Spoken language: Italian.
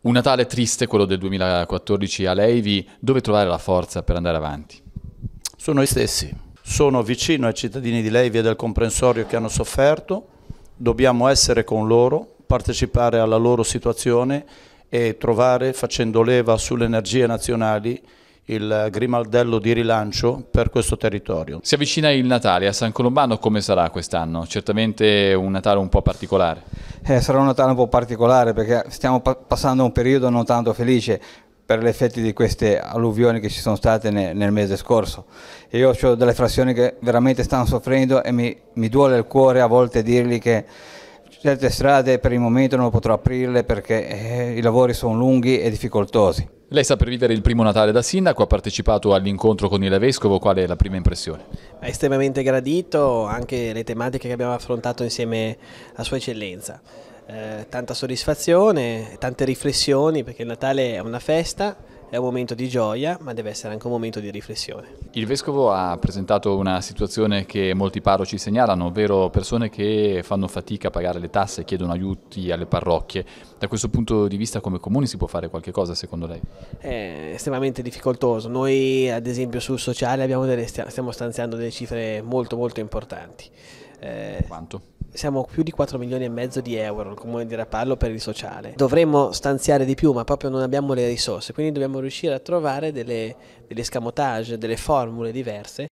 Un Natale triste, quello del 2014 a Leivi, dove trovare la forza per andare avanti? Sono noi stessi. Sono vicino ai cittadini di Leivi e del comprensorio che hanno sofferto, dobbiamo essere con loro, partecipare alla loro situazione e trovare, facendo leva sulle energie nazionali, il grimaldello di rilancio per questo territorio. Si avvicina il Natale, a San Colombano come sarà quest'anno? Certamente un Natale un po' particolare eh, sarà un Natale un po' particolare perché stiamo pa passando un periodo non tanto felice per gli effetti di queste alluvioni che ci sono state ne nel mese scorso. Io ho delle frazioni che veramente stanno soffrendo e mi, mi duole il cuore a volte dirgli che certe strade per il momento non potrò aprirle perché eh, i lavori sono lunghi e difficoltosi. Lei sta per vivere il primo Natale da sindaco, ha partecipato all'incontro con il Vescovo, qual è la prima impressione? È estremamente gradito, anche le tematiche che abbiamo affrontato insieme a Sua Eccellenza. Eh, tanta soddisfazione, tante riflessioni perché il Natale è una festa è un momento di gioia, ma deve essere anche un momento di riflessione. Il Vescovo ha presentato una situazione che molti parroci segnalano, ovvero persone che fanno fatica a pagare le tasse e chiedono aiuti alle parrocchie. Da questo punto di vista come comuni si può fare qualche cosa secondo lei? È estremamente difficoltoso. Noi ad esempio sul sociale delle, stiamo stanziando delle cifre molto molto importanti. Eh, Quanto? siamo più di 4 milioni e mezzo di euro il comune di Rapallo per il sociale. Dovremmo stanziare di più ma proprio non abbiamo le risorse, quindi dobbiamo riuscire a trovare delle, delle scamotage, delle formule diverse